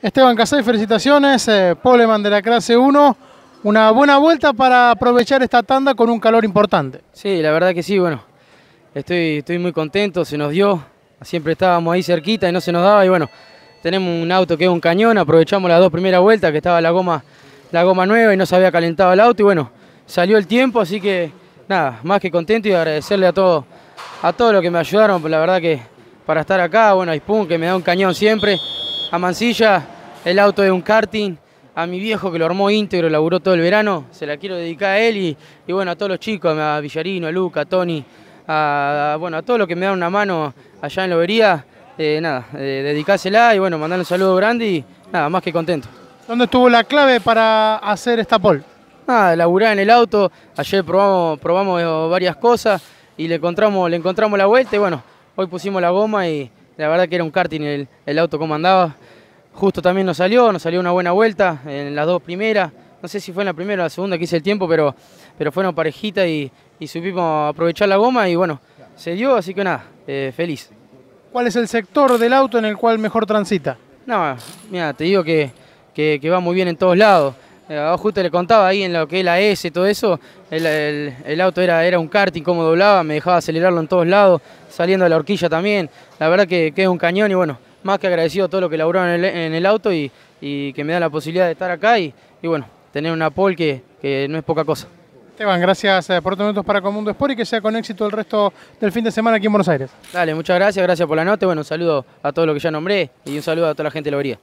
Esteban Casay, felicitaciones. Eh, Poleman de la clase 1. Una buena vuelta para aprovechar esta tanda con un calor importante. Sí, la verdad que sí, bueno. Estoy, muy contento, se nos dio. Siempre estábamos ahí cerquita y no se nos daba. Y bueno, tenemos un auto que es un cañón. Aprovechamos las dos primeras vueltas que estaba la goma, la goma nueva y no se había calentado el auto. Y bueno, salió el tiempo, así que nada, más que contento y agradecerle a todos a todos los que me ayudaron. Pues la verdad que para estar acá, bueno, a Ispun que me da un cañón siempre a Mansilla, el auto de un karting, a mi viejo que lo armó íntegro, laburó todo el verano, se la quiero dedicar a él y, bueno, a todos los chicos, a Villarino, a Luca, a Tony, a, bueno, a todos los que me dan una mano allá en la vería eh, nada, eh, dedicársela y bueno, mandarle un saludo grande y nada, más que contento. ¿Dónde estuvo la clave para hacer esta pole? Nada, laburar en el auto, ayer probamos, probamos varias cosas y le encontramos, le encontramos la vuelta y bueno, hoy pusimos la goma y la verdad que era un karting el, el auto como andaba. Justo también nos salió, nos salió una buena vuelta en las dos primeras. No sé si fue en la primera o la segunda que hice el tiempo, pero, pero fueron parejitas y, y, supimos aprovechar la goma y bueno, se dio, así que nada, eh, feliz. ¿Cuál es el sector del auto en el cual mejor transita? No, mira, te digo que, va muy bien en todos lados. Eh, justo le contaba ahí en lo que es la S, todo eso, el, auto era, era un karting como doblaba, me dejaba acelerarlo en todos lados, saliendo a la horquilla también. La verdad que es un cañón y bueno, más que agradecido a todo lo que laburaron en el, auto y, que me da la posibilidad de estar acá y, bueno, tener una pole que, no es poca cosa. Esteban, gracias eh, por estos minutos para Comundo Sport y que sea con éxito el resto del fin de semana aquí en Buenos Aires. Dale, muchas gracias, gracias por la nota. Bueno, un saludo a todo lo que ya nombré y un saludo a toda la gente de la orilla.